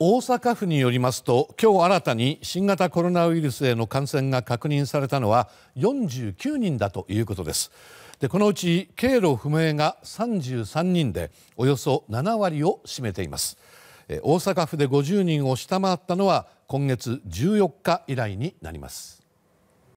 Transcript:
大阪府によりますと今日新たに新型コロナウイルスへの感染が確認されたのは49人だということですでこのうち経路不明が33人でおよそ7割を占めています大阪府で50人を下回ったのは今月14日以来になります